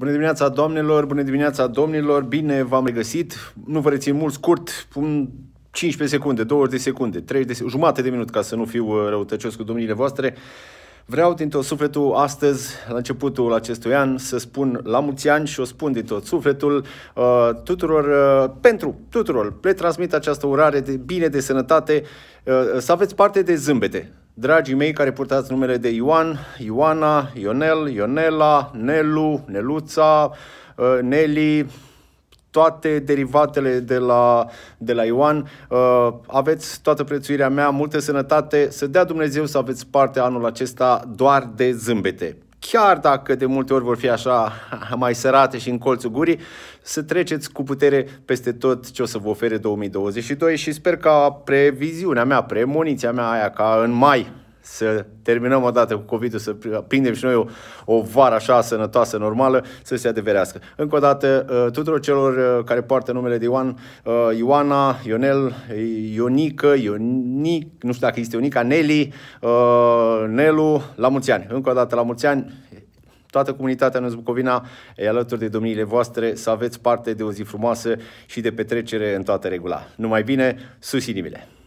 Bună dimineața, domnilor, bună dimineața, domnilor, bine v-am regăsit. Nu vă rețin mult, scurt, un 15 secunde, 20 de secunde, 30 de secunde, jumate de minut ca să nu fiu uh, răutăcios cu domniile voastre. Vreau din tot sufletul astăzi, la începutul acestui an, să spun la mulți ani și o spun din tot sufletul uh, tuturor, uh, pentru tuturor, le transmit această urare de bine, de sănătate, uh, să aveți parte de zâmbete. Dragii mei care purtați numele de Ioan, Ioana, Ionel, Ionela, Nelu, Neluța, uh, Neli, toate derivatele de la, de la Ioan. Uh, aveți toată prețuirea mea, multe sănătate, să dea Dumnezeu să aveți parte anul acesta doar de zâmbete chiar dacă de multe ori vor fi așa mai sărate și în colțul gurii, să treceți cu putere peste tot ce o să vă ofere 2022 și sper ca previziunea mea, premoniția mea aia ca în mai să terminăm o dată cu covid să prindem și noi o, o vară așa sănătoasă, normală, să se adeverească. Încă o dată, uh, tuturor celor uh, care poartă numele de Ioan, uh, Ioana, Ionel, Ionică, Ionic, nu știu dacă este Ionica, Neli, Nelu, la mulți ani. Încă o dată, la mulți ani, toată comunitatea Năz Bucovina e alături de domniile voastre, să aveți parte de o zi frumoasă și de petrecere în toată regula. Numai bine, sus inimile!